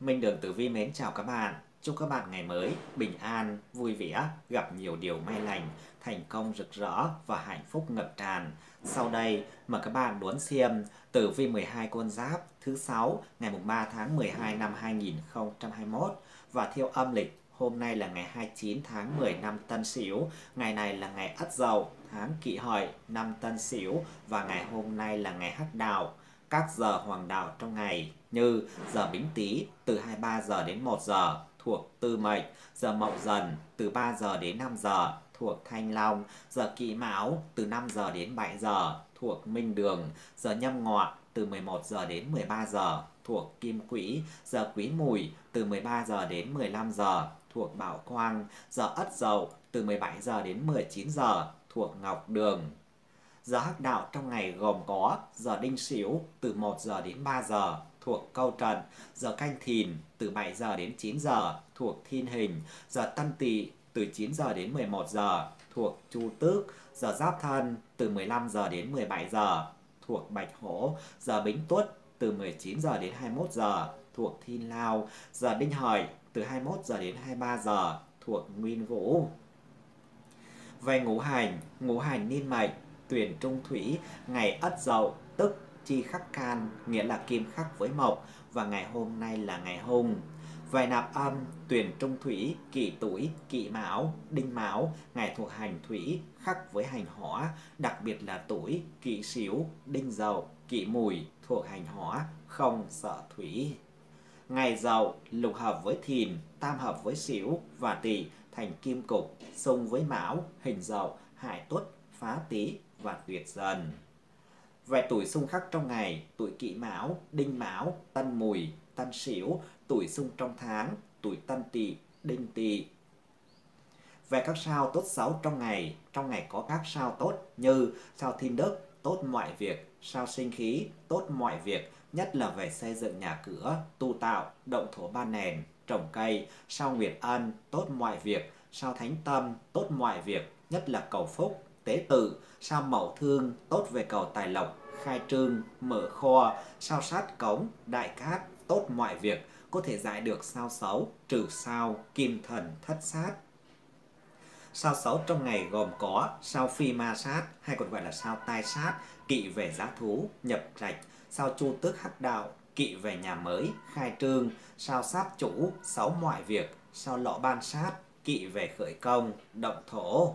Minh Đường Tử Vi mến chào các bạn. Chúc các bạn ngày mới bình an, vui vẻ, gặp nhiều điều may lành, thành công rực rỡ và hạnh phúc ngập tràn. Sau đây mời các bạn đón xem Tử Vi 12 con giáp thứ 6 ngày 3 tháng 12 năm 2021 và theo âm lịch Hôm nay là ngày 29 tháng 10 năm Tân Sửu, ngày này là ngày Ất Dậu, tháng kỷ Hợi, năm Tân Sửu và ngày hôm nay là ngày Hắc Đạo. Các giờ hoàng đạo trong ngày như giờ Bính Tý từ 23 giờ đến 1 giờ thuộc Tư Mệnh, giờ Mậu Dần từ 3 giờ đến 5 giờ thuộc Thanh Long, giờ kỷ Mão từ 5 giờ đến 7 giờ thuộc Minh Đường, giờ Nhâm Ngọ từ 11 giờ đến 13 giờ thuộc Kim Quỹ, giờ Quý Mùi từ 13 giờ đến 15 giờ thuộc Bảo Quang, giờ Ất Dậu từ 17 giờ đến 19 giờ thuộc Ngọc Đường. Giờ hắc đạo trong ngày gồm có giờ Đinh Sửu từ 1 giờ đến 3 giờ thuộc Câu Trần, giờ Canh Thìn từ 7 giờ đến 9 giờ thuộc Thiên Hình, giờ Tân Tỵ từ 9 giờ đến 11 giờ thuộc Chu Tước, giờ Giáp Thân từ 15 giờ đến 17 giờ thuộc Bạch Hổ, giờ Bính Tuất từ 19 giờ đến 21 giờ thuộc Thiên Lao, giờ Đinh Hợi từ 21 giờ đến 23 giờ thuộc nguyên vũ. Về ngũ hành, ngũ hành niên mệnh, tuyển trung thủy, ngày ất dậu tức chi khắc can, nghĩa là kim khắc với mộc và ngày hôm nay là ngày hung. Về nạp âm, tuyển trung thủy, kỷ tuổi, kỷ mão, đinh mão, ngày thuộc hành thủy, khắc với hành hỏa, đặc biệt là tuổi, kỷ sửu, đinh dậu, kỷ mùi, thuộc hành hỏa, không sợ thủy ngày dậu lục hợp với thìn, tam hợp với sửu và tỵ thành kim cục, xung với mão, hình dậu, hại tuất, phá tý và tuyệt dần. Về tuổi xung khắc trong ngày, tuổi kỵ mão, đinh mão, tân mùi, tân sửu, tuổi xung trong tháng, tuổi tân tỵ, đinh tỵ. Về các sao tốt xấu trong ngày, trong ngày có các sao tốt như sao thiên đức, tốt mọi việc, sao sinh khí, tốt mọi việc, nhất là về xây dựng nhà cửa, tu tạo, động thổ ban nền, trồng cây, sau nguyệt ân, tốt mọi việc, sau thánh tâm, tốt mọi việc, nhất là cầu phúc, tế tự, sao mậu thương, tốt về cầu tài lộc, khai trương, mở kho, sao sát cống, đại cát, tốt mọi việc, có thể giải được sao xấu, trừ sao, kim thần, thất sát. Sao xấu trong ngày gồm có sao phi ma sát hay còn gọi là sao tai sát, kỵ về giá thú, nhập trạch, sao chu tước hắc đạo, kỵ về nhà mới, khai trương, sao sát chủ, xấu mọi việc, sao lọ ban sát, kỵ về khởi công, động thổ.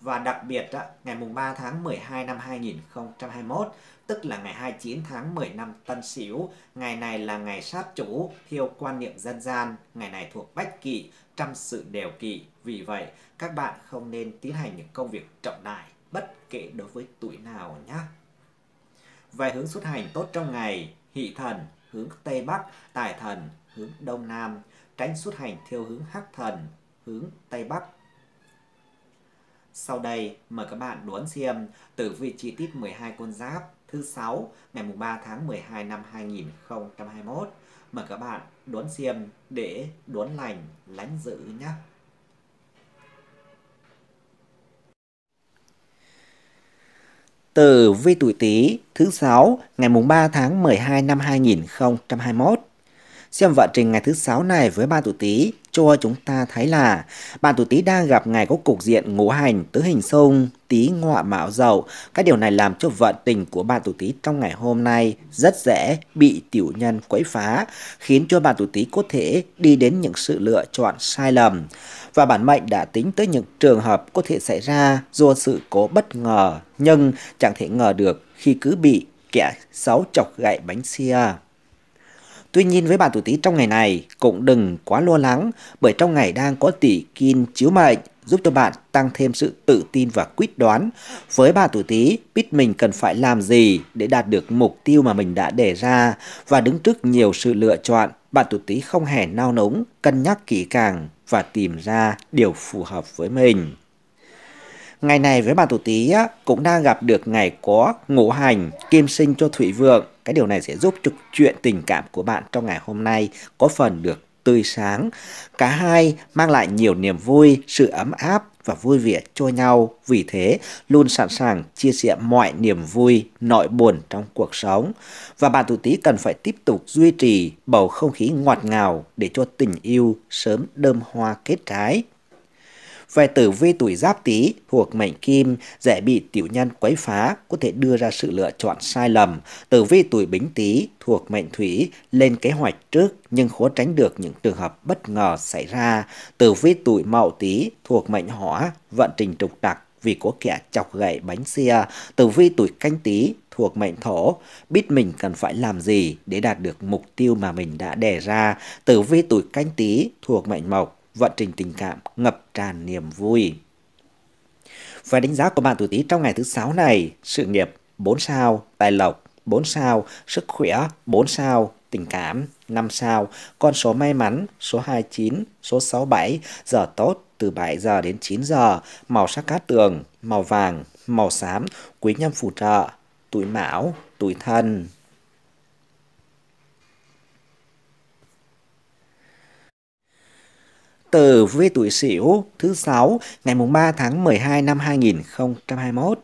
Và đặc biệt, ngày mùng 3 tháng 12 năm 2021, tức là ngày 29 tháng 10 năm Tân Sửu, ngày này là ngày sát chủ, theo quan niệm dân gian, ngày này thuộc bách kỵ, trăm sự đều kỵ. Vì vậy, các bạn không nên tiến hành những công việc trọng đại, bất kể đối với tuổi nào nhé. Về hướng xuất hành tốt trong ngày, hị thần hướng Tây Bắc, tài thần hướng Đông Nam, tránh xuất hành theo hướng hắc thần hướng Tây Bắc. Sau đây, mời các bạn đón xem tử vi chi tiết 12 con giáp thứ sáu ngày mùng 3 tháng 12 năm 2021. Mời các bạn đón xem để đón lành lánh dữ nhé. tử vi tuổi Tý thứ sáu ngày mùng 3 tháng 12 năm 2021. Xem vận trình ngày thứ sáu này với ba tuổi Tý cho chúng ta thấy là bạn tuổi Tý đang gặp ngày có cục diện ngũ hành tứ hình xung, Tý ngọa mão dậu. các điều này làm cho vận tình của bạn tuổi Tý trong ngày hôm nay rất dễ bị tiểu nhân quấy phá, khiến cho bạn tuổi Tý có thể đi đến những sự lựa chọn sai lầm và bản mệnh đã tính tới những trường hợp có thể xảy ra do sự cố bất ngờ nhưng chẳng thể ngờ được khi cứ bị kẻ xấu chọc gậy bánh xe. Tuy nhiên với bạn tuổi Tý trong ngày này cũng đừng quá lo lắng bởi trong ngày đang có tỷ kim chiếu mệnh giúp cho bạn tăng thêm sự tự tin và quyết đoán. Với bạn tuổi Tý, biết mình cần phải làm gì để đạt được mục tiêu mà mình đã đề ra và đứng trước nhiều sự lựa chọn bạn tuổi Tý không hề nao núng, cân nhắc kỹ càng và tìm ra điều phù hợp với mình. Ngày này với bạn tuổi Tý cũng đang gặp được ngày có ngũ hành, kim sinh cho thủy vượng. Cái điều này sẽ giúp trục chuyện tình cảm của bạn trong ngày hôm nay có phần được tươi sáng. Cả hai mang lại nhiều niềm vui, sự ấm áp và vui vẻ cho nhau, vì thế luôn sẵn sàng chia sẻ mọi niềm vui, nỗi buồn trong cuộc sống. Và bạn tuổi Tý cần phải tiếp tục duy trì bầu không khí ngọt ngào để cho tình yêu sớm đơm hoa kết trái. Về tử vi tuổi giáp tý thuộc mệnh kim, dễ bị tiểu nhân quấy phá, có thể đưa ra sự lựa chọn sai lầm. Tử vi tuổi bính tý thuộc mệnh thủy, lên kế hoạch trước nhưng khó tránh được những trường hợp bất ngờ xảy ra. Tử vi tuổi mậu tý thuộc mệnh hỏa, vận trình trục trặc vì có kẻ chọc gậy bánh xe. Tử vi tuổi canh tý thuộc mệnh thổ, biết mình cần phải làm gì để đạt được mục tiêu mà mình đã đề ra. Tử vi tuổi canh tý thuộc mệnh mộc, vận trình tình cảm ngập tràn niềm vui. Và đánh giá của bạn tuổi Tý trong ngày thứ sáu này, sự nghiệp 4 sao, tài lộc 4 sao, sức khỏe 4 sao, tình cảm 5 sao, con số may mắn số 29, số 67, giờ tốt từ 7 giờ đến 9 giờ, màu sắc cát tường, màu vàng, màu xám, quý nhân phù trợ, tuổi mão, tuổi thân. tờ Viết Tuổi Sửu thứ sáu ngày mùng 3 tháng 12 năm 2021.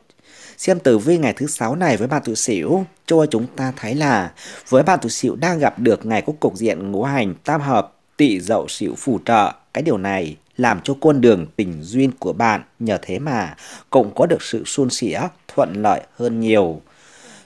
Xem tử vi ngày thứ sáu này với bạn tuổi Sửu cho chúng ta thấy là với bạn tuổi Sửu đang gặp được ngày có cục diện ngũ hành tam hợp tỵ dậu Sửu phù trợ. Cái điều này làm cho con đường tình duyên của bạn nhờ thế mà cũng có được sự suôn sẻ thuận lợi hơn nhiều.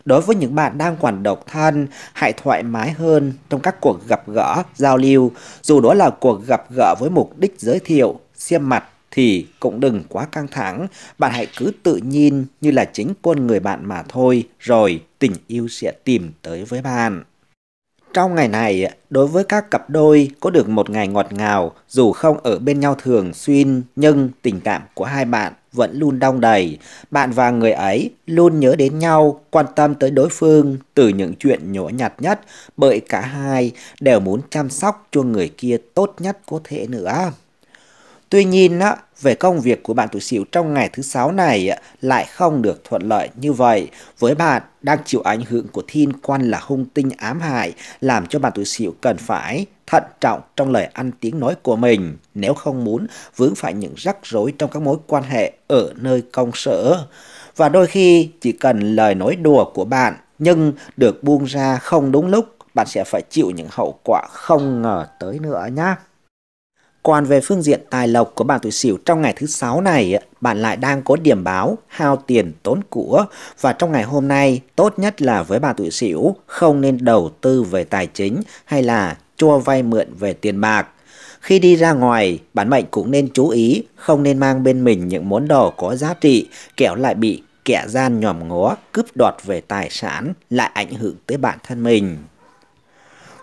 Đối với những bạn đang còn độc thân, hãy thoải mái hơn trong các cuộc gặp gỡ, giao lưu. Dù đó là cuộc gặp gỡ với mục đích giới thiệu, xiêm mặt thì cũng đừng quá căng thẳng. Bạn hãy cứ tự nhiên như là chính con người bạn mà thôi, rồi tình yêu sẽ tìm tới với bạn. Trong ngày này, đối với các cặp đôi có được một ngày ngọt ngào, dù không ở bên nhau thường xuyên, nhưng tình cảm của hai bạn vẫn luôn đong đầy. Bạn và người ấy luôn nhớ đến nhau, quan tâm tới đối phương từ những chuyện nhỏ nhặt nhất, bởi cả hai đều muốn chăm sóc cho người kia tốt nhất có thể nữa. Tuy nhiên, về công việc của bạn tuổi Sửu trong ngày thứ sáu này lại không được thuận lợi như vậy. Với bạn đang chịu ảnh hưởng của thiên quan là hung tinh ám hại, làm cho bạn tuổi Sửu cần phải thận trọng trong lời ăn tiếng nói của mình nếu không muốn vướng phải những rắc rối trong các mối quan hệ ở nơi công sở. Và đôi khi chỉ cần lời nói đùa của bạn nhưng được buông ra không đúng lúc, bạn sẽ phải chịu những hậu quả không ngờ tới nữa nhé. Còn về phương diện tài lộc của bạn tuổi Sửu trong ngày thứ sáu này, bạn lại đang có điểm báo hao tiền tốn của và trong ngày hôm nay tốt nhất là với bạn tuổi Sửu không nên đầu tư về tài chính hay là cho vay mượn về tiền bạc. Khi đi ra ngoài, bản mệnh cũng nên chú ý không nên mang bên mình những món đồ có giá trị kẻo lại bị kẻ gian nhòm ngó cướp đoạt về tài sản lại ảnh hưởng tới bản thân mình.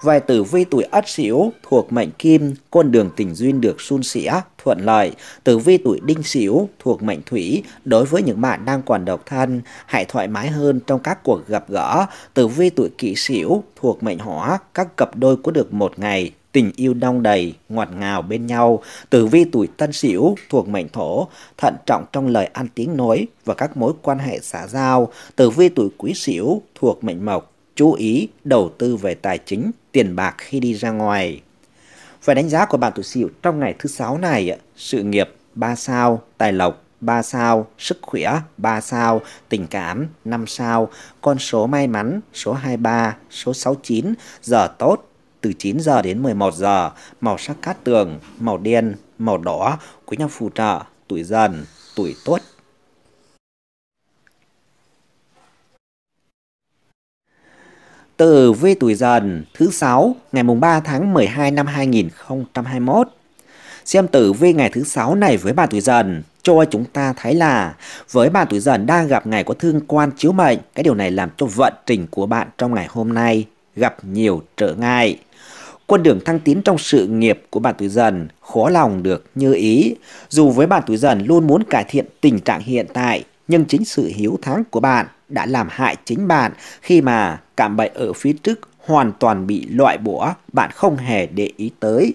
Vài tử vi tuổi ất sửu thuộc mệnh kim, con đường tình duyên được suôn sẻ, thuận lợi. Tử vi tuổi đinh sửu thuộc mệnh thủy, đối với những bạn đang còn độc thân, hãy thoải mái hơn trong các cuộc gặp gỡ. Tử vi tuổi kỷ sửu thuộc mệnh hỏa, các cặp đôi có được một ngày tình yêu đong đầy, ngọt ngào bên nhau. Tử vi tuổi tân sửu thuộc mệnh thổ, thận trọng trong lời ăn tiếng nói và các mối quan hệ xã giao. Tử vi tuổi quý sửu thuộc mệnh mộc, chú ý đầu tư về tài chính tiền bạc khi đi ra ngoài. Về đánh giá của bạn tuổi Sửu trong ngày thứ sáu này, sự nghiệp 3 sao, tài lộc 3 sao, sức khỏe 3 sao, tình cảm 5 sao, con số may mắn số 23, số 69, giờ tốt từ 9 giờ đến 11 giờ, màu sắc cát tường, màu đen, màu đỏ, quý nhân phù trợ, tuổi dần, tuổi tốt tử vi tuổi dần thứ 6 ngày mùng 3 tháng 12 năm 2021. Xem tử vi ngày thứ 6 này với bạn tuổi dần cho chúng ta thấy là với bạn tuổi dần đang gặp ngày có thương quan chiếu mệnh. Cái điều này làm cho vận trình của bạn trong ngày hôm nay gặp nhiều trở ngại. Con đường thăng tiến trong sự nghiệp của bạn tuổi dần khó lòng được như ý. Dù với bạn tuổi dần luôn muốn cải thiện tình trạng hiện tại, nhưng chính sự hiếu thắng của bạn đã làm hại chính bạn khi mà cảm bệnh ở phía trước hoàn toàn bị loại bỏ, bạn không hề để ý tới.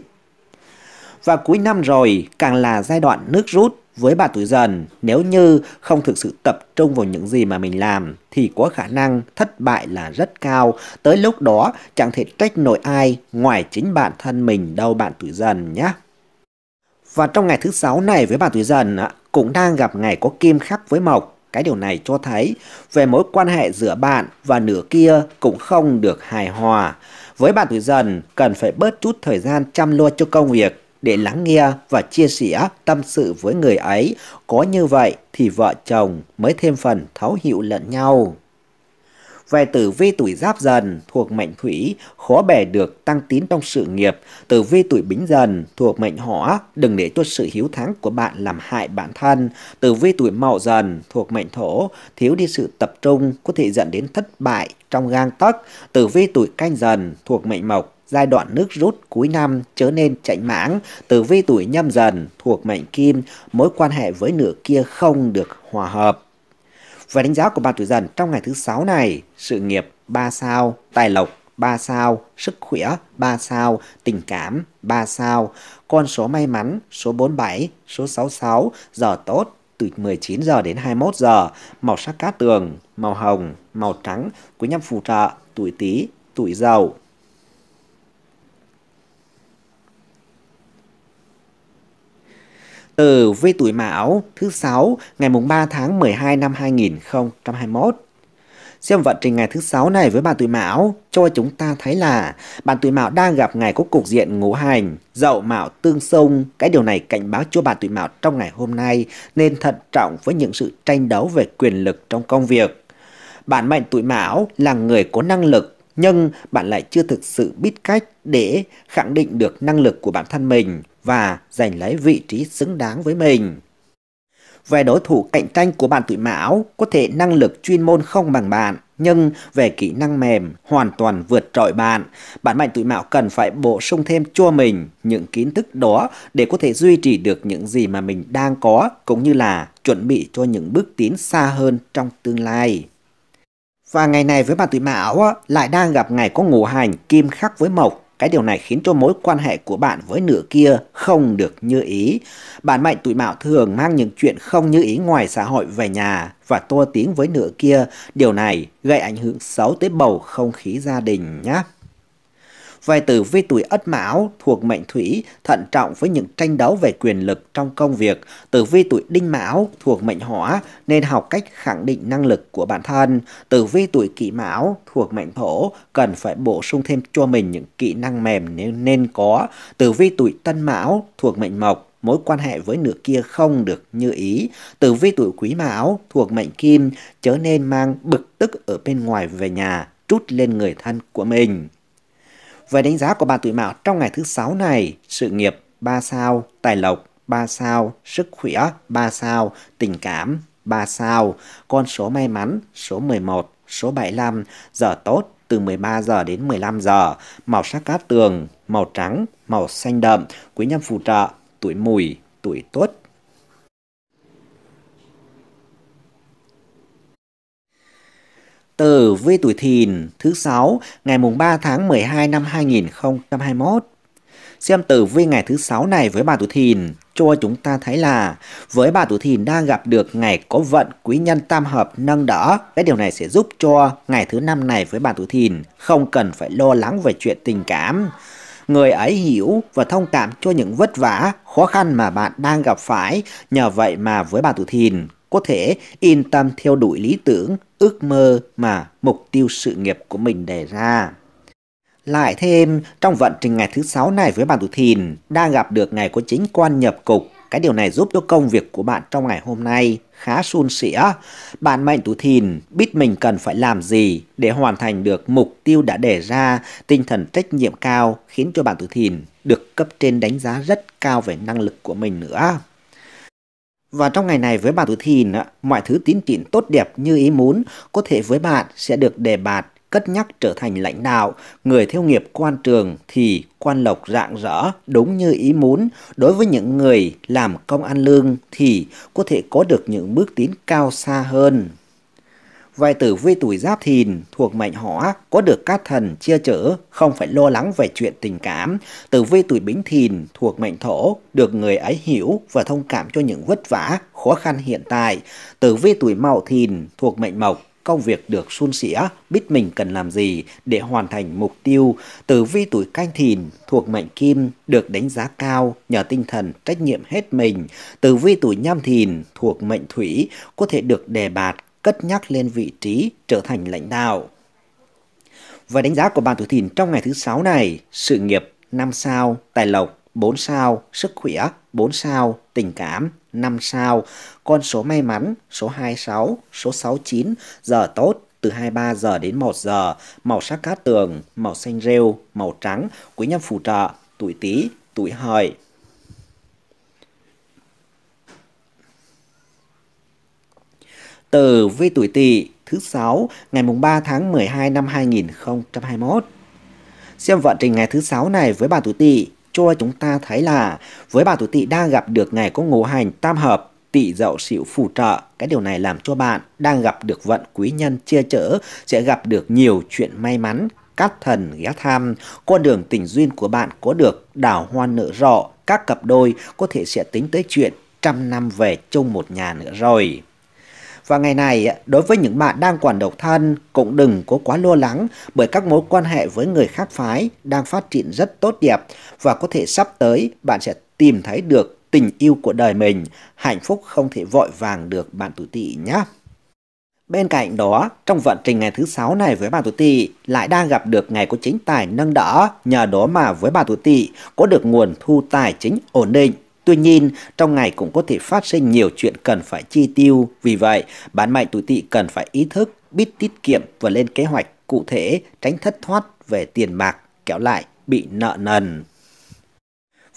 Và cuối năm rồi, càng là giai đoạn nước rút với bà tuổi dần, nếu như không thực sự tập trung vào những gì mà mình làm thì có khả năng thất bại là rất cao. Tới lúc đó chẳng thể trách nổi ai ngoài chính bản thân mình đâu bạn tuổi dần nhé. Và trong ngày thứ sáu này với bà tuổi dần cũng đang gặp ngày có kim khắc với mộc cái điều này cho thấy về mối quan hệ giữa bạn và nửa kia cũng không được hài hòa. Với bạn tuổi dần, cần phải bớt chút thời gian chăm lo cho công việc để lắng nghe và chia sẻ tâm sự với người ấy. Có như vậy thì vợ chồng mới thêm phần thấu hiểu lẫn nhau về tử vi tuổi giáp dần thuộc mệnh thủy, khó bề được tăng tín trong sự nghiệp. Tử vi tuổi bính dần thuộc mệnh hỏa, đừng để cho sự hiếu thắng của bạn làm hại bản thân. Tử vi tuổi mậu dần thuộc mệnh thổ, thiếu đi sự tập trung có thể dẫn đến thất bại trong gang tấc. Tử vi tuổi canh dần thuộc mệnh mộc, giai đoạn nước rút cuối năm trở nên chạy mãng, tử vi tuổi nhâm dần thuộc mệnh kim, mối quan hệ với nửa kia không được hòa hợp về đánh giá của bà tuổi dần trong ngày thứ sáu này, sự nghiệp 3 sao, tài lộc 3 sao, sức khỏe 3 sao, tình cảm 3 sao, con số may mắn số 47, số 66, giờ tốt từ 19 giờ đến 21 giờ, màu sắc cát tường, màu hồng, màu trắng, quý nhân phù trợ, tuổi Tý, tuổi Dậu. Tử với tuổi Mão thứ sáu ngày mùng 3 tháng 12 năm 2021. Xem vận trình ngày thứ sáu này với bạn tuổi Mão cho chúng ta thấy là bạn tuổi Mão đang gặp ngày có cục diện ngũ hành, dậu Mão tương xung. Cái điều này cảnh báo cho bạn tuổi Mão trong ngày hôm nay nên thận trọng với những sự tranh đấu về quyền lực trong công việc. bản mệnh tuổi Mão là người có năng lực nhưng bạn lại chưa thực sự biết cách để khẳng định được năng lực của bản thân mình và giành lấy vị trí xứng đáng với mình. Về đối thủ cạnh tranh của bạn tuổi mão, có thể năng lực chuyên môn không bằng bạn, nhưng về kỹ năng mềm hoàn toàn vượt trội bạn. Bạn mạnh tuổi mão cần phải bổ sung thêm cho mình những kiến thức đó để có thể duy trì được những gì mà mình đang có, cũng như là chuẩn bị cho những bước tiến xa hơn trong tương lai. Và ngày này với bà tuổi Mão lại đang gặp ngày có ngũ hành kim khắc với mộc. Cái điều này khiến cho mối quan hệ của bạn với nửa kia không được như ý. Bản mệnh tuổi mão thường mang những chuyện không như ý ngoài xã hội về nhà và to tiếng với nửa kia. Điều này gây ảnh hưởng xấu tới bầu không khí gia đình nhé. Vai tử vi tuổi ất mão thuộc mệnh thủy, thận trọng với những tranh đấu về quyền lực trong công việc. Tử vi tuổi đinh mão thuộc mệnh hỏa nên học cách khẳng định năng lực của bản thân. Tử vi tuổi kỷ mão thuộc mệnh thổ cần phải bổ sung thêm cho mình những kỹ năng mềm nếu nên có. Tử vi tuổi tân mão thuộc mệnh mộc mối quan hệ với nửa kia không được như ý. Tử vi tuổi quý mão thuộc mệnh kim, chớ nên mang bực tức ở bên ngoài về nhà, trút lên người thân của mình. Về đánh giá của bà tuổi mão trong ngày thứ sáu này, sự nghiệp 3 sao, tài lộc 3 sao, sức khỏe 3 sao, tình cảm 3 sao, con số may mắn số 11, số 75, giờ tốt từ 13 giờ đến 15 giờ, màu sắc cát tường, màu trắng, màu xanh đậm, quý nhân phù trợ, tuổi mùi, tuổi tuất, Tử vi tuổi Thìn thứ 6 ngày mùng 3 tháng 12 năm 2021. Xem tử vi ngày thứ 6 này với bà tuổi Thìn cho chúng ta thấy là với bà tuổi Thìn đang gặp được ngày có vận quý nhân tam hợp nâng đỡ. Cái điều này sẽ giúp cho ngày thứ năm này với bà tuổi Thìn không cần phải lo lắng về chuyện tình cảm. Người ấy hiểu và thông cảm cho những vất vả, khó khăn mà bạn đang gặp phải. Nhờ vậy mà với bà tuổi Thìn, có thể yên tâm theo đuổi lý tưởng, ước mơ mà mục tiêu sự nghiệp của mình đề ra. Lại thêm, trong vận trình ngày thứ sáu này với bạn tuổi thìn, đang gặp được ngày của chính quan nhập cục. Cái điều này giúp cho công việc của bạn trong ngày hôm nay khá suôn sẻ. Bạn mệnh tuổi thìn biết mình cần phải làm gì để hoàn thành được mục tiêu đã đề ra, tinh thần trách nhiệm cao khiến cho bạn tuổi thìn được cấp trên đánh giá rất cao về năng lực của mình nữa. Và trong ngày này với bà tuổi thìn, mọi thứ tiến triển tốt đẹp như ý muốn có thể với bạn sẽ được đề bạt, cất nhắc trở thành lãnh đạo, người theo nghiệp quan trường thì quan lộc rạng rỡ đúng như ý muốn. Đối với những người làm công ăn lương thì có thể có được những bước tiến cao xa hơn. Vài tử vi tuổi giáp thìn thuộc mệnh hỏa có được các thần chia chở, không phải lo lắng về chuyện tình cảm. Tử vi tuổi bính thìn thuộc mệnh thổ được người ấy hiểu và thông cảm cho những vất vả, khó khăn hiện tại. Tử vi tuổi mậu thìn thuộc mệnh mộc công việc được suôn sẻ, biết mình cần làm gì để hoàn thành mục tiêu. Tử vi tuổi canh thìn thuộc mệnh kim được đánh giá cao nhờ tinh thần trách nhiệm hết mình. Tử vi tuổi nhâm thìn thuộc mệnh thủy có thể được đề bạt cất nhắc lên vị trí trở thành lãnh đạo. Và đánh giá của bạn tuổi thìn trong ngày thứ sáu này, sự nghiệp 5 sao, tài lộc 4 sao, sức khỏe 4 sao, tình cảm 5 sao, con số may mắn số 26, số 69, giờ tốt từ 23 giờ đến 1 giờ, màu sắc cát tường, màu xanh rêu, màu trắng, quý nhân phù trợ, tuổi tý, tuổi hợi, tử với tuổi Tỵ thứ sáu ngày mùng 3 tháng 12 năm 2021. Xem vận trình ngày thứ sáu này với bà tuổi Tỵ cho chúng ta thấy là với bà tuổi Tỵ đang gặp được ngày có ngũ hành tam hợp tỵ dậu sửu phù trợ. Cái điều này làm cho bạn đang gặp được vận quý nhân chia chở, sẽ gặp được nhiều chuyện may mắn, các thần ghé thăm, con đường tình duyên của bạn có được đào hoa nở rộ, các cặp đôi có thể sẽ tính tới chuyện trăm năm về chung một nhà nữa rồi. Và ngày này, đối với những bạn đang còn độc thân, cũng đừng có quá lo lắng bởi các mối quan hệ với người khác phái đang phát triển rất tốt đẹp và có thể sắp tới bạn sẽ tìm thấy được tình yêu của đời mình, hạnh phúc không thể vội vàng được bạn tuổi tỵ nhé. Bên cạnh đó, trong vận trình ngày thứ sáu này với bà tuổi tỵ lại đang gặp được ngày có chính tài nâng đỡ, nhờ đó mà với bà tuổi tỵ có được nguồn thu tài chính ổn định Tuy nhiên, trong ngày cũng có thể phát sinh nhiều chuyện cần phải chi tiêu, vì vậy bán mệnh tuổi tỵ cần phải ý thức, biết tiết kiệm và lên kế hoạch cụ thể, tránh thất thoát về tiền bạc, kéo lại bị nợ nần.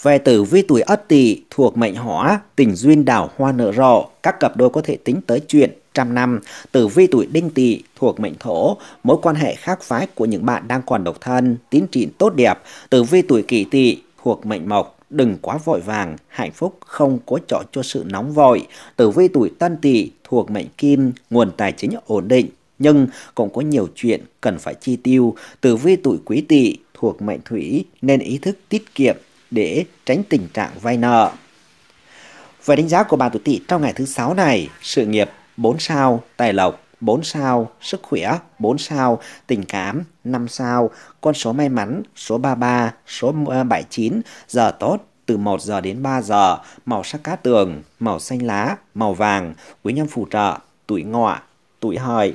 Về tử vi tuổi Ất Tỵ thuộc mệnh Hỏa, tình duyên đào hoa nở rộ, các cặp đôi có thể tính tới chuyện trăm năm. Tử vi tuổi Đinh Tỵ thuộc mệnh Thổ, mối quan hệ khác phái của những bạn đang còn độc thân, tiến triển tốt đẹp. Tử vi tuổi Kỷ Tỵ thuộc mệnh Mộc, đừng quá vội vàng, hạnh phúc không có chọn cho sự nóng vội. Tử vi tuổi tân tỵ thuộc mệnh kim, nguồn tài chính ổn định, nhưng cũng có nhiều chuyện cần phải chi tiêu. Tử vi tuổi quý tỵ thuộc mệnh thủy nên ý thức tiết kiệm để tránh tình trạng vay nợ. Về đánh giá của bà tuổi tỵ trong ngày thứ sáu này, sự nghiệp 4 sao, tài lộc 4 sao sức khỏe, 4 sao tình cảm, 5 sao con số may mắn, số 33, số 79, ờ, giờ tốt từ 1 giờ đến 3 giờ, màu sắc cá tường, màu xanh lá, màu vàng, quý nhân phù trợ, tuổi ngọ, tuổi hợi,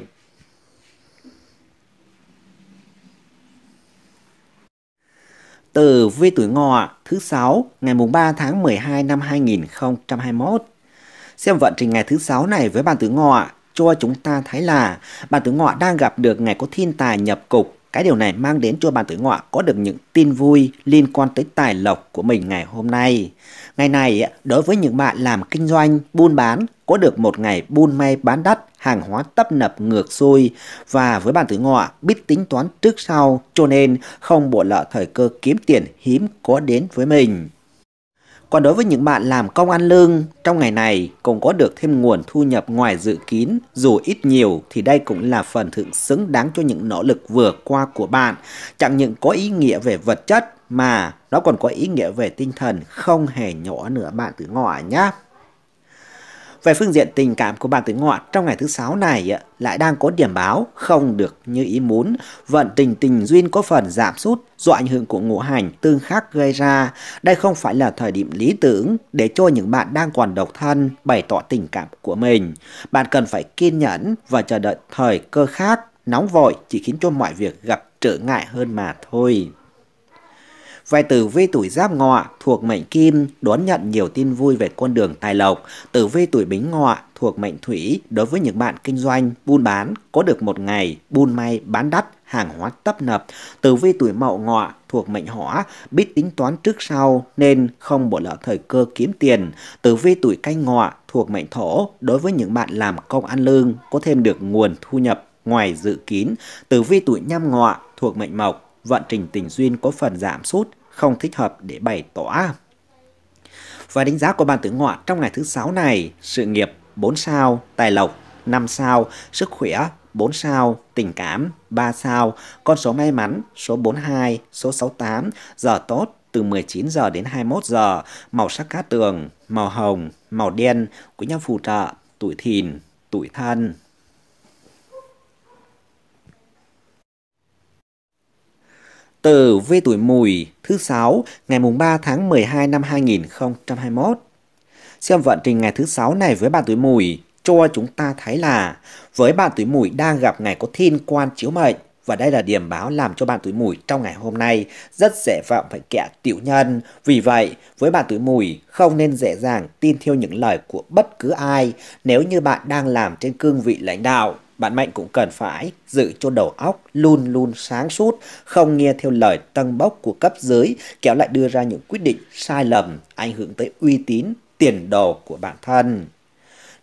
từ vi tuổi ngọ thứ sáu ngày mùng 3 tháng 12 năm 2021. Xem vận trình ngày thứ sáu này với bạn tuổi ngọ, cho chúng ta thấy là bà tử ngọ đang gặp được ngày có thiên tài nhập cục. Cái điều này mang đến cho bà tử ngọ có được những tin vui liên quan tới tài lộc của mình ngày hôm nay. Ngày này, đối với những bạn làm kinh doanh, buôn bán, có được một ngày buôn may bán đắt, hàng hóa tấp nập ngược xuôi và với bạn tử ngọ biết tính toán trước sau cho nên không bỏ lỡ thời cơ kiếm tiền hiếm có đến với mình. Còn đối với những bạn làm công ăn lương trong ngày này cũng có được thêm nguồn thu nhập ngoài dự kín dù ít nhiều thì đây cũng là phần thượng xứng đáng cho những nỗ lực vừa qua của bạn. Chẳng những có ý nghĩa về vật chất mà nó còn có ý nghĩa về tinh thần không hề nhỏ nữa bạn tự ngọ nhé về phương diện tình cảm của bạn tuổi ngọ trong ngày thứ sáu này lại đang có điểm báo không được như ý muốn, vận tình tình duyên có phần giảm sút do ảnh hưởng của ngũ hành tương khắc gây ra. Đây không phải là thời điểm lý tưởng để cho những bạn đang còn độc thân bày tỏ tình cảm của mình. Bạn cần phải kiên nhẫn và chờ đợi thời cơ khác, nóng vội chỉ khiến cho mọi việc gặp trở ngại hơn mà thôi. Vài tử vi tuổi giáp ngọ thuộc mệnh kim đón nhận nhiều tin vui về con đường tài lộc. Tử vi tuổi bính ngọ thuộc mệnh thủy đối với những bạn kinh doanh, buôn bán có được một ngày buôn may bán đắt hàng hóa tấp nập. Tử vi tuổi mậu ngọ thuộc mệnh hỏa, biết tính toán trước sau nên không bỏ lỡ thời cơ kiếm tiền. Tử vi tuổi canh ngọ thuộc mệnh thổ, đối với những bạn làm công ăn lương có thêm được nguồn thu nhập ngoài dự kín. Tử vi tuổi nhâm ngọ thuộc mệnh mộc, vận trình tình duyên có phần giảm sút, không thích hợp để bày tỏ. Và đánh giá của bàn tử ngọ trong ngày thứ sáu này, sự nghiệp 4 sao, tài lộc 5 sao, sức khỏe 4 sao, tình cảm 3 sao, con số may mắn số 42, số 68, giờ tốt từ 19 giờ đến 21 giờ, màu sắc cá tường, màu hồng, màu đen, quý nhân phù trợ, tuổi thìn, tuổi thân. tờ V tuổi mùi thứ sáu ngày mùng 3 tháng 12 năm 2021. Xem vận trình ngày thứ sáu này với bạn tuổi mùi cho chúng ta thấy là với bạn tuổi mùi đang gặp ngày có thiên quan chiếu mệnh và đây là điểm báo làm cho bạn tuổi mùi trong ngày hôm nay rất dễ phạm phải kẻ tiểu nhân. Vì vậy, với bạn tuổi mùi không nên dễ dàng tin theo những lời của bất cứ ai nếu như bạn đang làm trên cương vị lãnh đạo bạn Mạnh cũng cần phải giữ cho đầu óc luôn luôn sáng suốt, không nghe theo lời tăng bốc của cấp dưới, kéo lại đưa ra những quyết định sai lầm, ảnh hưởng tới uy tín, tiền đồ của bản thân.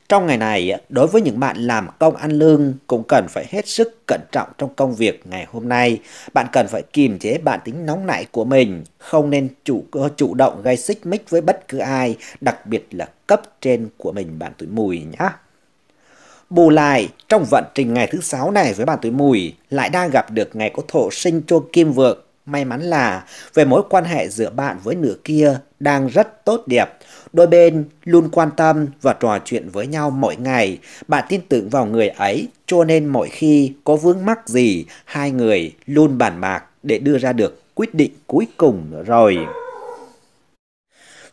Trong ngày này, đối với những bạn làm công ăn lương cũng cần phải hết sức cẩn trọng trong công việc ngày hôm nay. Bạn cần phải kiềm chế bản tính nóng nảy của mình, không nên chủ chủ động gây xích mích với bất cứ ai, đặc biệt là cấp trên của mình bạn tuổi mùi nhé. Bù lại, trong vận trình ngày thứ sáu này với bạn tuổi mùi, lại đang gặp được ngày có thổ sinh cho kim vượng. May mắn là về mối quan hệ giữa bạn với nửa kia đang rất tốt đẹp. Đôi bên luôn quan tâm và trò chuyện với nhau mỗi ngày. Bạn tin tưởng vào người ấy, cho nên mỗi khi có vướng mắc gì, hai người luôn bàn bạc để đưa ra được quyết định cuối cùng rồi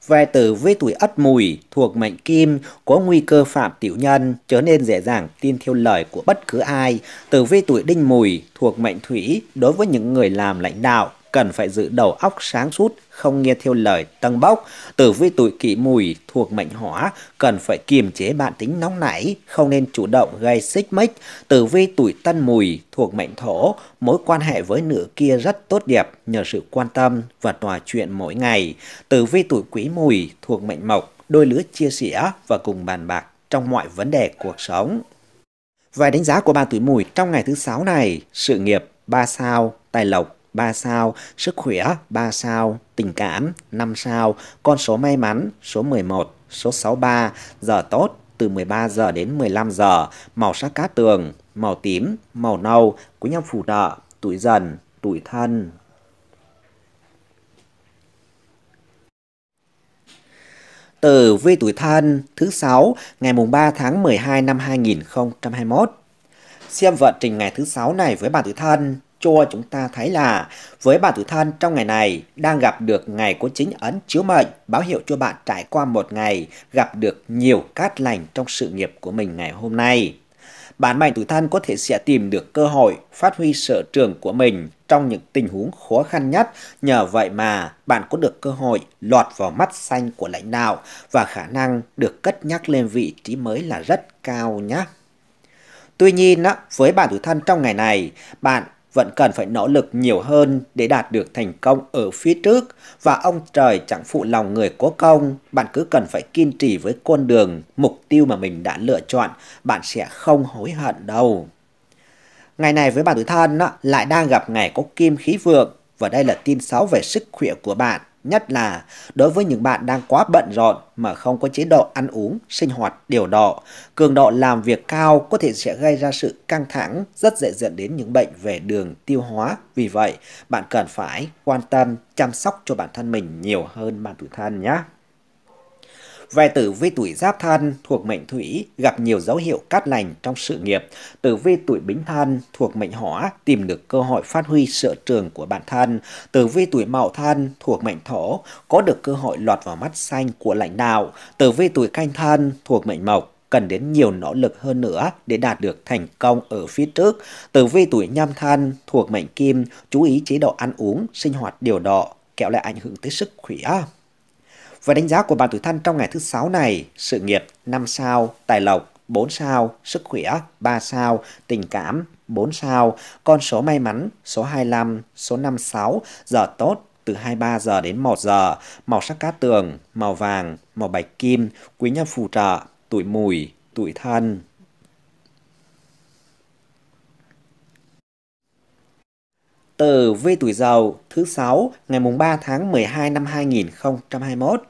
về tử với tuổi ất mùi thuộc mệnh kim có nguy cơ phạm tiểu nhân, chớ nên dễ dàng tin theo lời của bất cứ ai. Tử vi tuổi đinh mùi thuộc mệnh thủy đối với những người làm lãnh đạo cần phải giữ đầu óc sáng suốt, không nghe theo lời tăng bốc. Tử vi tuổi kỷ mùi thuộc mệnh hỏa, cần phải kiềm chế bản tính nóng nảy, không nên chủ động gây xích mích. Tử vi tuổi tân mùi thuộc mệnh thổ, mối quan hệ với nửa kia rất tốt đẹp nhờ sự quan tâm và trò chuyện mỗi ngày. Tử vi tuổi quý mùi thuộc mệnh mộc, đôi lứa chia sẻ và cùng bàn bạc trong mọi vấn đề cuộc sống. Vài đánh giá của ba tuổi mùi trong ngày thứ sáu này, sự nghiệp 3 sao, tài lộc 3 sao, sức khỏe 3 sao, tình cảm 5 sao, con số may mắn số 11, số 63, giờ tốt từ 13 giờ đến 15 giờ, màu sắc cá tường, màu tím, màu nâu, quý nhân phù trợ, tuổi dần, tuổi thân. từ vi tuổi thân thứ 6 ngày mùng 3 tháng 12 năm 2021. Xem vận trình ngày thứ 6 này với bạn tuổi thân cho chúng ta thấy là với bạn tuổi thân trong ngày này đang gặp được ngày của chính ấn chiếu mệnh, báo hiệu cho bạn trải qua một ngày gặp được nhiều cát lành trong sự nghiệp của mình ngày hôm nay. Bản mệnh tuổi thân có thể sẽ tìm được cơ hội phát huy sở trường của mình trong những tình huống khó khăn nhất. Nhờ vậy mà bạn có được cơ hội lọt vào mắt xanh của lãnh đạo và khả năng được cất nhắc lên vị trí mới là rất cao nhé. Tuy nhiên, với bản tuổi thân trong ngày này, bạn vẫn cần phải nỗ lực nhiều hơn để đạt được thành công ở phía trước và ông trời chẳng phụ lòng người có công. Bạn cứ cần phải kiên trì với con đường, mục tiêu mà mình đã lựa chọn, bạn sẽ không hối hận đâu. Ngày này với bạn tuổi thân lại đang gặp ngày có kim khí vượng và đây là tin xấu về sức khỏe của bạn nhất là đối với những bạn đang quá bận rộn mà không có chế độ ăn uống, sinh hoạt điều độ. Cường độ làm việc cao có thể sẽ gây ra sự căng thẳng, rất dễ dẫn đến những bệnh về đường tiêu hóa. Vì vậy, bạn cần phải quan tâm, chăm sóc cho bản thân mình nhiều hơn bản thân nhé. Về tử vi tuổi giáp thân thuộc mệnh thủy gặp nhiều dấu hiệu cát lành trong sự nghiệp. Tử vi tuổi bính thân thuộc mệnh hỏa tìm được cơ hội phát huy sở trường của bản thân. Tử vi tuổi mậu thân thuộc mệnh thổ có được cơ hội lọt vào mắt xanh của lãnh đạo. Tử vi tuổi canh thân thuộc mệnh mộc cần đến nhiều nỗ lực hơn nữa để đạt được thành công ở phía trước. Tử vi tuổi nhâm thân thuộc mệnh kim, chú ý chế độ ăn uống, sinh hoạt điều độ, kẹo lại ảnh hưởng tới sức khỏe. Và đánh giá của bạn tuổi thân trong ngày thứ sáu này, sự nghiệp 5 sao, tài lộc 4 sao, sức khỏe 3 sao, tình cảm 4 sao, con số may mắn số 25, số 56, giờ tốt từ 23 giờ đến 1 giờ, màu sắc cát tường, màu vàng, màu bạch kim, quý nhân phù trợ, tuổi mùi, tuổi thân. từ vi tuổi giàu thứ 6 ngày mùng 3 tháng 12 năm 2021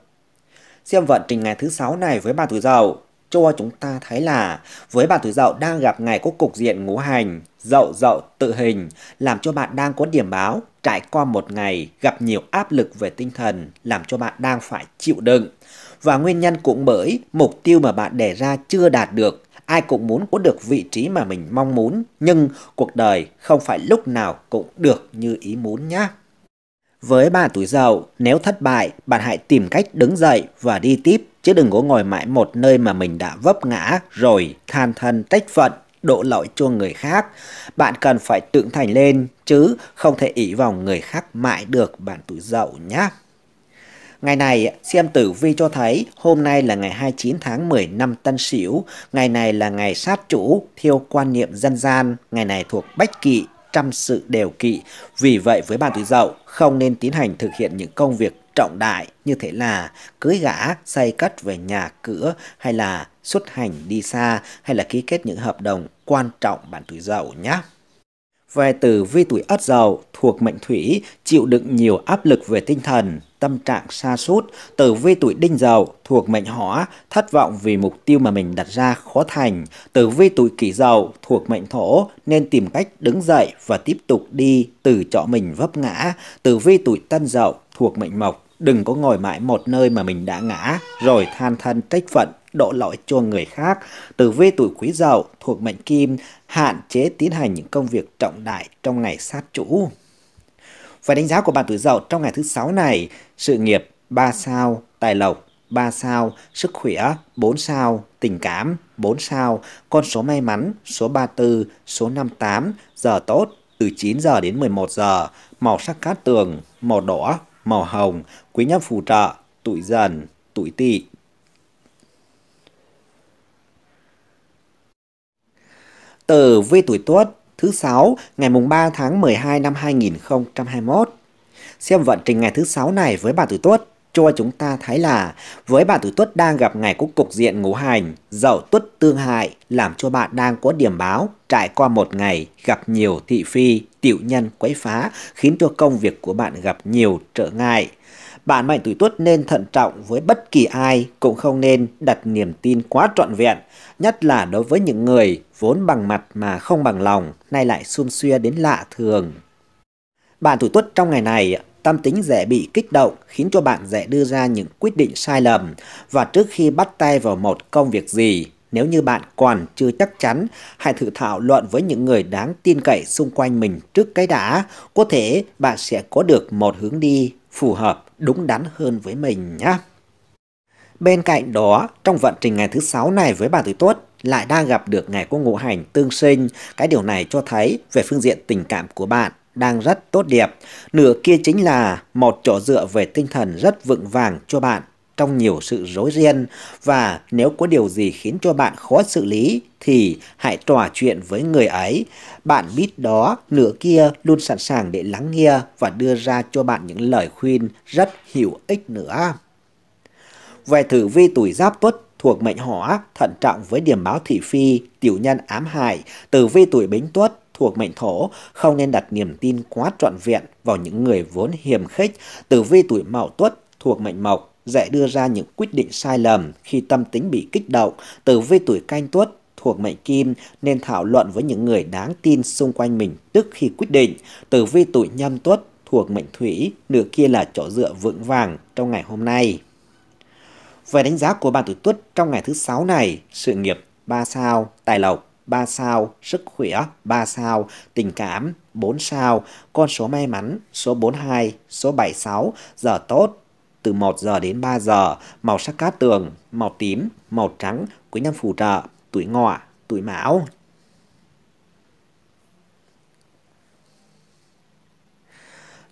xem vận trình ngày thứ sáu này với bà tuổi dậu cho chúng ta thấy là với bà tuổi dậu đang gặp ngày có cục diện ngũ hành, dậu dậu tự hình, làm cho bạn đang có điểm báo, trải qua một ngày gặp nhiều áp lực về tinh thần, làm cho bạn đang phải chịu đựng. Và nguyên nhân cũng bởi mục tiêu mà bạn đề ra chưa đạt được, ai cũng muốn có được vị trí mà mình mong muốn, nhưng cuộc đời không phải lúc nào cũng được như ý muốn nhé. Với bà tuổi dậu nếu thất bại, bạn hãy tìm cách đứng dậy và đi tiếp, chứ đừng có ngồi mãi một nơi mà mình đã vấp ngã rồi than thân trách phận đổ lỗi cho người khác. Bạn cần phải trưởng thành lên chứ không thể ý vào người khác mãi được bạn tuổi dậu nhé. Ngày này, xem tử vi cho thấy hôm nay là ngày 29 tháng 10 năm Tân Sửu, ngày này là ngày sát chủ theo quan niệm dân gian, ngày này thuộc Bách Kỵ, trăm sự đều kỵ. Vì vậy với bàn tuổi dậu không nên tiến hành thực hiện những công việc trọng đại như thế là cưới gã, xây cất về nhà cửa hay là xuất hành đi xa hay là ký kết những hợp đồng quan trọng bản tuổi dậu nhé. Về từ vi tuổi ất dậu thuộc mệnh thủy chịu đựng nhiều áp lực về tinh thần, tâm trạng xa sút Tử vi tuổi đinh dậu thuộc mệnh hỏa thất vọng vì mục tiêu mà mình đặt ra khó thành. Tử vi tuổi kỷ dậu thuộc mệnh thổ nên tìm cách đứng dậy và tiếp tục đi từ chỗ mình vấp ngã. Tử vi tuổi tân dậu thuộc mệnh mộc đừng có ngồi mãi một nơi mà mình đã ngã rồi than thân trách phận đổ lỗi cho người khác. từ vi tuổi quý dậu thuộc mệnh kim hạn chế tiến hành những công việc trọng đại trong ngày sát chủ. Và đánh giá của bạn tuổi dậu trong ngày thứ sáu này, sự nghiệp 3 sao, tài lộc 3 sao, sức khỏe 4 sao, tình cảm 4 sao, con số may mắn số 34, số 58, giờ tốt từ 9 giờ đến 11 giờ, màu sắc cát tường, màu đỏ, màu hồng, quý nhân phù trợ, tuổi dần, tuổi tỵ. tờ Vê Tuổi Tuất thứ 6 ngày mùng 3 tháng 12 năm 2021. Xem vận trình ngày thứ 6 này với bà Tuổi Tuất cho chúng ta thấy là với bạn tuổi tuất đang gặp ngày có cục diện ngũ hành, dậu tuất tương hại làm cho bạn đang có điểm báo trải qua một ngày gặp nhiều thị phi, tiểu nhân quấy phá khiến cho công việc của bạn gặp nhiều trở ngại bạn mệnh tuổi tuất nên thận trọng với bất kỳ ai cũng không nên đặt niềm tin quá trọn vẹn, nhất là đối với những người vốn bằng mặt mà không bằng lòng, nay lại xun xuya đến lạ thường. Bạn tuổi tuất trong ngày này Tâm tính dễ bị kích động khiến cho bạn dễ đưa ra những quyết định sai lầm và trước khi bắt tay vào một công việc gì, nếu như bạn còn chưa chắc chắn, hãy thử thảo luận với những người đáng tin cậy xung quanh mình trước cái đã, có thể bạn sẽ có được một hướng đi phù hợp đúng đắn hơn với mình nhé. Bên cạnh đó, trong vận trình ngày thứ sáu này với bà tuổi Tuất lại đang gặp được ngày cô ngũ hành tương sinh. Cái điều này cho thấy về phương diện tình cảm của bạn đang rất tốt đẹp. Nửa kia chính là một chỗ dựa về tinh thần rất vững vàng cho bạn trong nhiều sự rối ren và nếu có điều gì khiến cho bạn khó xử lý thì hãy trò chuyện với người ấy. Bạn biết đó, nửa kia luôn sẵn sàng để lắng nghe và đưa ra cho bạn những lời khuyên rất hữu ích nữa. Về tử vi tuổi giáp tuất thuộc mệnh hỏa, thận trọng với điểm báo thị phi, tiểu nhân ám hại, tử vi tuổi bính tuất thuộc mệnh thổ, không nên đặt niềm tin quá trọn vẹn vào những người vốn hiềm khích, tử vi tuổi mậu tuất thuộc mệnh mộc, dễ đưa ra những quyết định sai lầm khi tâm tính bị kích động từ với tuổi canh tuất thuộc mệnh kim nên thảo luận với những người đáng tin xung quanh mình trước khi quyết định từ với tuổi nhâm tuất thuộc mệnh thủy nửa kia là chỗ dựa vững vàng trong ngày hôm nay về đánh giá của bạn tuổi tuất trong ngày thứ sáu này sự nghiệp 3 sao tài lộc 3 sao, sức khỏe 3 sao, tình cảm 4 sao, con số may mắn số 42, số 76, giờ tốt từ 1 giờ đến 3 giờ, màu sắc cát tường, màu tím, màu trắng, quý nhân phù trợ, tuổi ngọ, tuổi mão.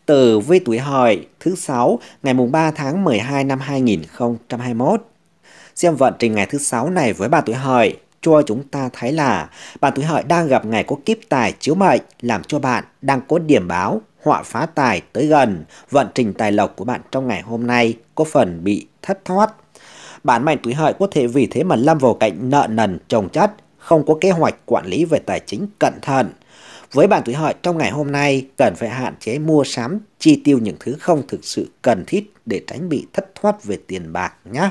Tử vi tuổi hợi thứ 6 ngày mùng 3 tháng 12 năm 2021. Xem vận trình ngày thứ 6 này với bà tuổi hợi cho chúng ta thấy là bạn tuổi hợi đang gặp ngày có kiếp tài chiếu mệnh làm cho bạn đang có điểm báo họa phá tài tới gần, vận trình tài lộc của bạn trong ngày hôm nay có phần bị thất thoát. Bản mệnh tuổi hợi có thể vì thế mà lâm vào cảnh nợ nần trồng chất, không có kế hoạch quản lý về tài chính cẩn thận. Với bạn tuổi hợi trong ngày hôm nay cần phải hạn chế mua sắm, chi tiêu những thứ không thực sự cần thiết để tránh bị thất thoát về tiền bạc nhé.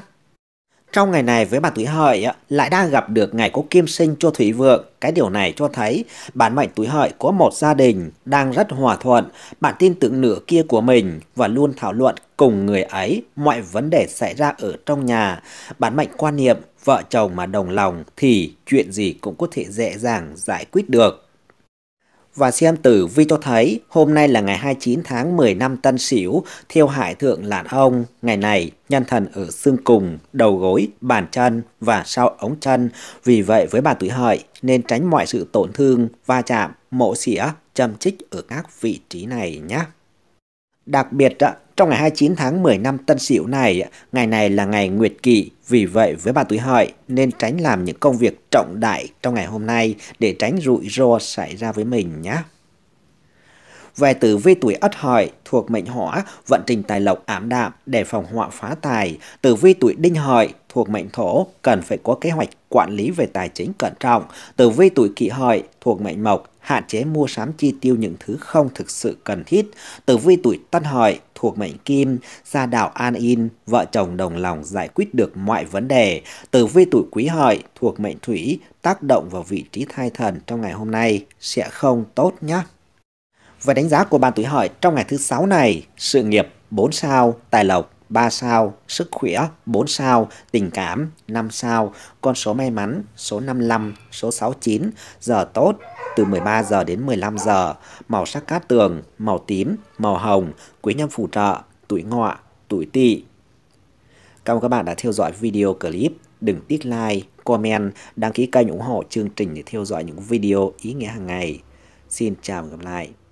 Trong ngày này với bà tuổi hợi lại đang gặp được ngày có kim sinh cho thủy vượng. Cái điều này cho thấy bản mệnh tuổi hợi có một gia đình đang rất hòa thuận, bạn tin tưởng nửa kia của mình và luôn thảo luận cùng người ấy mọi vấn đề xảy ra ở trong nhà. Bản mệnh quan niệm vợ chồng mà đồng lòng thì chuyện gì cũng có thể dễ dàng giải quyết được và xem tử vi cho thấy hôm nay là ngày 29 tháng 10 năm Tân Sửu, thiêu hải thượng lạn ông. Ngày này, nhân thần ở xương cùng, đầu gối, bàn chân và sau ống chân. Vì vậy với bà tuổi hợi nên tránh mọi sự tổn thương, va chạm, mổ xỉa, châm chích ở các vị trí này nhé. Đặc biệt trong ngày 29 tháng 10 năm Tân Sửu này, ngày này là ngày Nguyệt Kỵ, vì vậy với bà tuổi hợi nên tránh làm những công việc trọng đại trong ngày hôm nay để tránh rủi ro xảy ra với mình nhé. Về tử vi tuổi Ất Hợi thuộc mệnh Hỏa, vận trình tài lộc ảm đạm để phòng họa phá tài. Tử vi tuổi Đinh Hợi thuộc mệnh thổ cần phải có kế hoạch quản lý về tài chính cẩn trọng. Tử vi tuổi kỷ hợi thuộc mệnh mộc hạn chế mua sắm chi tiêu những thứ không thực sự cần thiết. Tử vi tuổi tân hợi thuộc mệnh kim, gia đạo an yên vợ chồng đồng lòng giải quyết được mọi vấn đề. Tử vi tuổi quý hợi thuộc mệnh thủy tác động vào vị trí thai thần trong ngày hôm nay sẽ không tốt nhé. Về đánh giá của bạn tuổi hợi trong ngày thứ sáu này, sự nghiệp 4 sao, tài lộc 3 sao, sức khỏe 4 sao, tình cảm 5 sao, con số may mắn số 55, số 69, giờ tốt từ 13 giờ đến 15 giờ, màu sắc cát tường, màu tím, màu hồng, quý nhân phù trợ, tuổi ngọ, tuổi tỵ. Cảm ơn các bạn đã theo dõi video clip. Đừng tiếc like, comment, đăng ký kênh ủng hộ chương trình để theo dõi những video ý nghĩa hàng ngày. Xin chào và gặp lại.